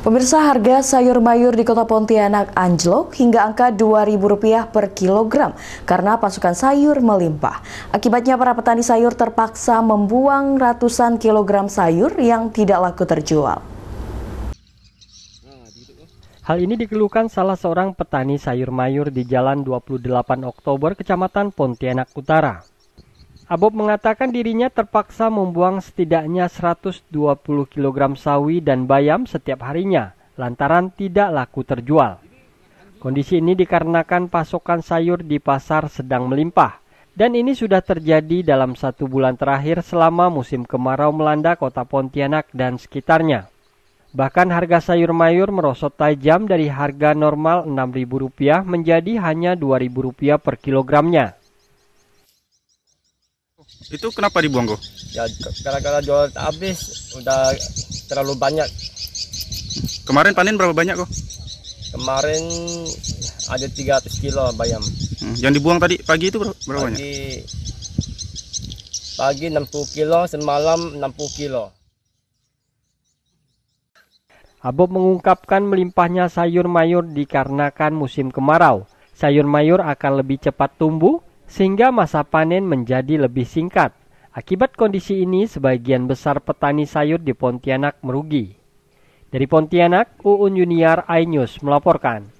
Pemirsa harga sayur mayur di kota Pontianak anjlok hingga angka Rp2.000 per kilogram karena pasukan sayur melimpah. Akibatnya para petani sayur terpaksa membuang ratusan kilogram sayur yang tidak laku terjual. Hal ini dikeluhkan salah seorang petani sayur mayur di Jalan 28 Oktober, Kecamatan Pontianak Utara. Abob mengatakan dirinya terpaksa membuang setidaknya 120 kg sawi dan bayam setiap harinya lantaran tidak laku terjual. Kondisi ini dikarenakan pasokan sayur di pasar sedang melimpah dan ini sudah terjadi dalam satu bulan terakhir selama musim kemarau melanda kota Pontianak dan sekitarnya. Bahkan harga sayur mayur merosot tajam dari harga normal Rp6.000 menjadi hanya Rp2.000 per kilogramnya. Itu kenapa dibuang kok? Ya gara-gara jual habis udah terlalu banyak. Kemarin panen berapa banyak kok? Kemarin ada 300 kilo bayam. Hmm, yang dibuang tadi pagi itu berapa pagi, banyak? Pagi 60 kilo, semalam 60 kilo. Abob mengungkapkan melimpahnya sayur mayur dikarenakan musim kemarau. Sayur mayur akan lebih cepat tumbuh sehingga masa panen menjadi lebih singkat. Akibat kondisi ini, sebagian besar petani sayur di Pontianak merugi. Dari Pontianak, Uun Yuniar iNews melaporkan.